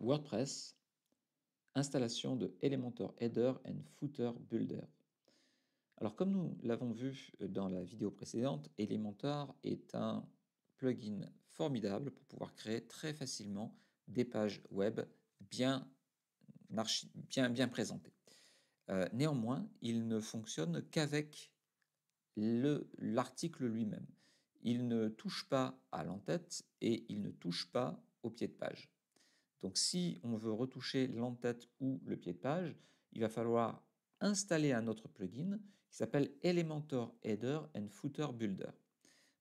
WordPress, installation de Elementor Header and Footer Builder. Alors comme nous l'avons vu euh, dans la vidéo précédente, Elementor est un plugin formidable pour pouvoir créer très facilement des pages web bien, bien, bien présentées. Euh, néanmoins, il ne fonctionne qu'avec l'article lui-même. Il ne touche pas à l'entête et il ne touche pas au pied de page. Donc si on veut retoucher l'entête ou le pied de page, il va falloir installer un autre plugin qui s'appelle Elementor Header and Footer Builder.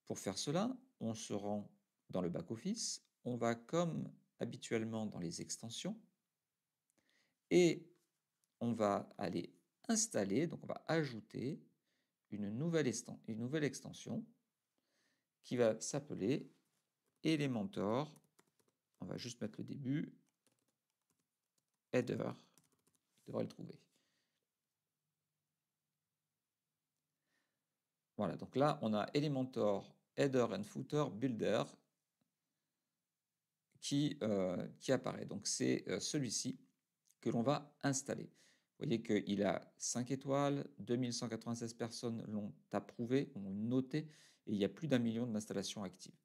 Pour faire cela, on se rend dans le back-office, on va comme habituellement dans les extensions et on va aller installer, donc on va ajouter une nouvelle, une nouvelle extension qui va s'appeler Elementor on va juste mettre le début, header, il devrait le trouver. Voilà, donc là, on a Elementor, header and footer, builder, qui, euh, qui apparaît. Donc c'est euh, celui-ci que l'on va installer. Vous voyez qu'il a 5 étoiles, 2196 personnes l'ont approuvé, ont noté, et il y a plus d'un million d'installations actives.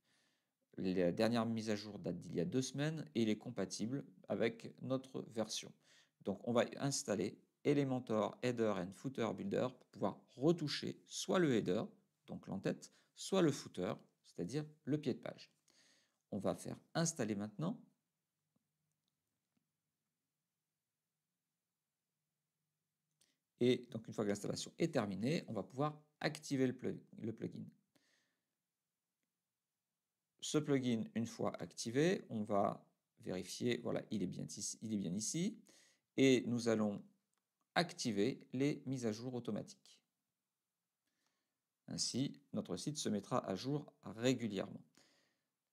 La dernière mise à jour date d'il y a deux semaines et il est compatible avec notre version. Donc on va installer Elementor Header and Footer Builder pour pouvoir retoucher soit le header, donc l'entête, soit le footer, c'est-à-dire le pied de page. On va faire installer maintenant. Et donc une fois que l'installation est terminée, on va pouvoir activer le plugin. Ce plugin, une fois activé, on va vérifier, voilà, il est bien ici, il est bien ici et nous allons activer les mises à jour automatiques. Ainsi, notre site se mettra à jour régulièrement.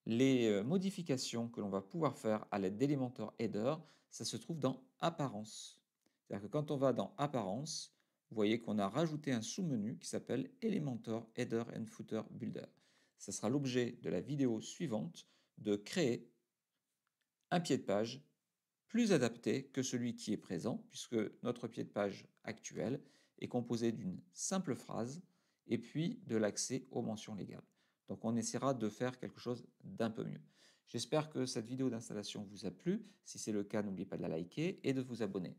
Les euh, modifications que l'on va pouvoir faire à l'aide d'Elementor Header, ça se trouve dans Apparence. C'est-à-dire que quand on va dans Apparence, vous voyez qu'on a rajouté un sous-menu qui s'appelle Elementor Header and Footer Builder. Ce sera l'objet de la vidéo suivante, de créer un pied de page plus adapté que celui qui est présent, puisque notre pied de page actuel est composé d'une simple phrase et puis de l'accès aux mentions légales. Donc on essaiera de faire quelque chose d'un peu mieux. J'espère que cette vidéo d'installation vous a plu. Si c'est le cas, n'oubliez pas de la liker et de vous abonner.